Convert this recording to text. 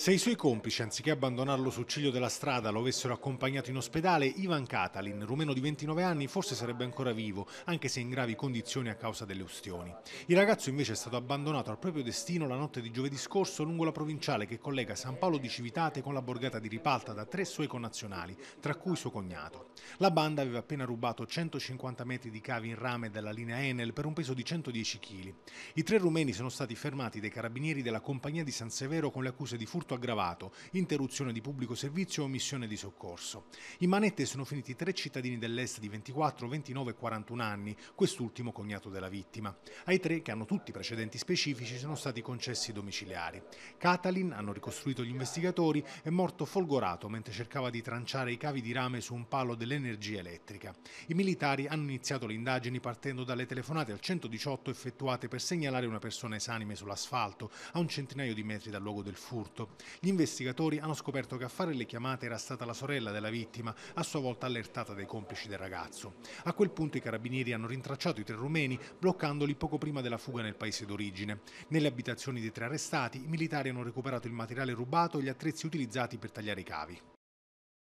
Se i suoi complici, anziché abbandonarlo sul ciglio della strada, lo avessero accompagnato in ospedale, Ivan Catalin, rumeno di 29 anni, forse sarebbe ancora vivo, anche se in gravi condizioni a causa delle ustioni. Il ragazzo invece è stato abbandonato al proprio destino la notte di giovedì scorso lungo la provinciale che collega San Paolo di Civitate con la borgata di Ripalta da tre suoi connazionali, tra cui suo cognato. La banda aveva appena rubato 150 metri di cavi in rame dalla linea Enel per un peso di 110 kg. I tre rumeni sono stati fermati dai carabinieri della compagnia di San Severo con le accuse di furto fatto aggravato, interruzione di pubblico servizio e omissione di soccorso. In manette sono finiti tre cittadini dell'est di 24, 29 e 41 anni, quest'ultimo cognato della vittima. Ai tre, che hanno tutti precedenti specifici, sono stati concessi domiciliari. Catalin, hanno ricostruito gli investigatori, è morto folgorato mentre cercava di tranciare i cavi di rame su un palo dell'energia elettrica. I militari hanno iniziato le indagini partendo dalle telefonate al 118 effettuate per segnalare una persona esanime sull'asfalto a un centinaio di metri dal luogo del furto. Gli investigatori hanno scoperto che a fare le chiamate era stata la sorella della vittima, a sua volta allertata dai complici del ragazzo. A quel punto i carabinieri hanno rintracciato i tre rumeni, bloccandoli poco prima della fuga nel paese d'origine. Nelle abitazioni dei tre arrestati, i militari hanno recuperato il materiale rubato e gli attrezzi utilizzati per tagliare i cavi.